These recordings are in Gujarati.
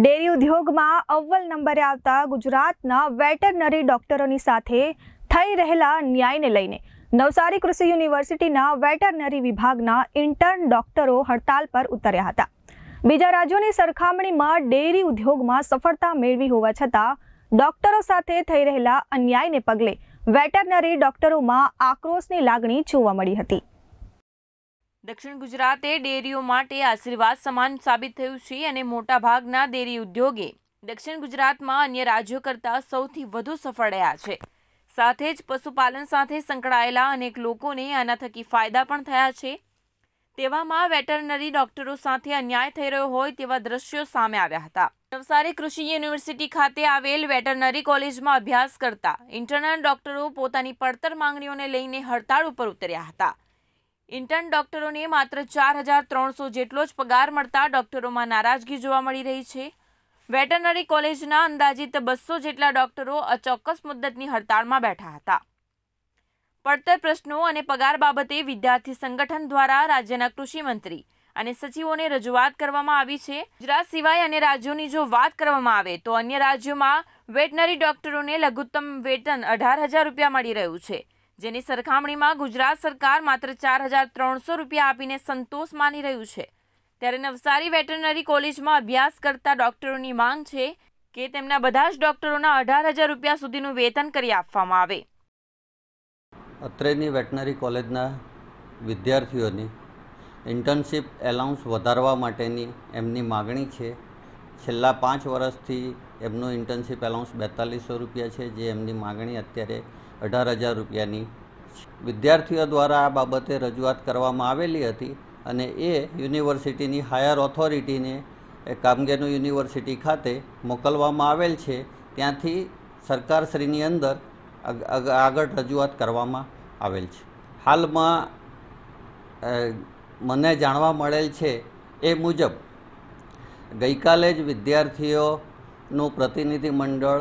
ડેરી ઉદ્યોગમાં અવ્વલ નંબરે આવતા ગુજરાતના વેટરનરી ડોક્ટરોની સાથે થઈ રહેલા ન્યાયને લઈને નવસારી કૃષિ યુનિવર્સિટીના વેટરનરી વિભાગના ઇન્ટર્ન ડોક્ટરો હડતાલ પર ઉતર્યા હતા બીજા રાજ્યોની સરખામણીમાં ડેરી ઉદ્યોગમાં સફળતા મેળવી હોવા છતાં ડોક્ટરો સાથે થઈ રહેલા અન્યાયને પગલે વેટરનરી ડોક્ટરોમાં આક્રોશની લાગણી જોવા મળી હતી દક્ષિણ ગુજરાતે ડેરીઓ માટે આશીર્વાદ સમાન સાબિત થયું છે અને મોટાભાગના ડેરી ઉદ્યોગે દક્ષિણ ગુજરાતમાં અન્ય રાજ્યો કરતાં સૌથી વધુ સફળ રહ્યા છે સાથે જ પશુપાલન સાથે સંકળાયેલા અનેક લોકોને આના થકી ફાયદા પણ થયા છે તેવામાં વેટરનરી ડોક્ટરો સાથે અન્યાય થઈ રહ્યો હોય તેવા દ્રશ્યો સામે આવ્યા હતા નવસારી કૃષિ યુનિવર્સિટી ખાતે આવેલ વેટરનરી કોલેજમાં અભ્યાસ કરતા ઇન્ટરનલ ડોક્ટરો પોતાની પડતર માંગણીઓને લઈને હડતાળ ઉપર ઉતર્યા હતા ઇન્ટર્ન ડોક્ટરોને માત્ર ચાર હજાર ત્રણસો જેટલો જ પગાર મળતા ડોક્ટરોમાં નારાજગી જોવા મળી રહી છે વેટરનરી કોલેજના અંદાજિત બસો જેટલા ડોક્ટરો અચોક્કસ મુદ્દતની હડતાળમાં બેઠા હતા પડતર પ્રશ્નો અને પગાર બાબતે વિદ્યાર્થી સંગઠન દ્વારા રાજ્યના કૃષિમંત્રી અને સચિવોને રજૂઆત કરવામાં આવી છે ગુજરાત સિવાય અન્ય રાજ્યોની જો વાત કરવામાં આવે તો અન્ય રાજ્યોમાં વેટનરી ડોક્ટરોને લઘુત્તમ વેતન અઢાર હજાર રૂપિયા મળી રહ્યું છે જેની સરખામણીમાં ગુજરાત સરકાર માત્ર ચાર હજાર ત્રણસો રૂપિયા આપીને સંતોષ માની રહ્યું છે ત્યારે નવસારી વેટરનરી કોલેજમાં અભ્યાસ કરતા ડોક્ટરોની માંગ છે કે તેમના બધા જ ડોક્ટરોના અઢાર હજાર રૂપિયા સુધીનું વેતન કરી આપવામાં આવે અત્રેની વેટનરી કોલેજના વિદ્યાર્થીઓની ઇન્ટર્નશીપ એલાઉન્સ વધારવા માટેની એમની માગણી છે છેલ્લા પાંચ વર્ષથી એમનું ઇન્ટર્નશીપ એલાઉન્સ બેતાલીસો રૂપિયા છે જે એમની માગણી અત્યારે અઢાર હજાર રૂપિયાની વિદ્યાર્થીઓ દ્વારા આ બાબતે રજૂઆત કરવામાં આવેલી હતી અને એ યુનિવર્સિટીની હાયર ઓથોરિટીને એ કામગેનુ યુનિવર્સિટી ખાતે મોકલવામાં આવેલ છે ત્યાંથી સરકારશ્રીની અંદર આગળ રજૂઆત કરવામાં આવેલ છે હાલમાં મને જાણવા મળેલ છે એ મુજબ ગઈકાલે જ વિદ્યાર્થીઓનું પ્રતિનિધિમંડળ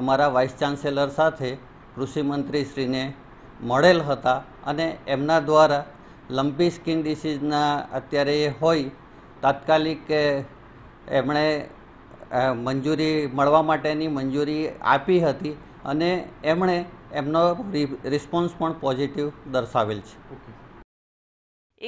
અમારા વાઇસ ચાન્સેલર સાથે કૃષિમંત્રીશ્રીને મળેલ હતા અને એમના દ્વારા લંપી સ્કીન ડિસીઝના અત્યારે એ હોય તાત્કાલિક એમણે મંજૂરી મળવા માટેની મંજૂરી આપી હતી અને એમણે એમનો રિસ્પોન્સ પણ પોઝિટિવ દર્શાવેલ છે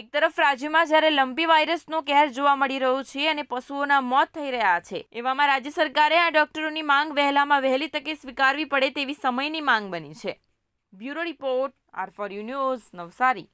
એક તરફ રાજ્યમાં જ્યારે લંબી વાયરસનો કહેર જોવા મળી રહ્યો છે અને પશુઓના મોત થઈ રહ્યા છે એવામાં રાજ્ય સરકારે આ ડોક્ટરોની માંગ વહેલામાં વહેલી તકે સ્વીકારવી પડે તેવી સમયની માંગ બની છે bureau report R four U news Navsari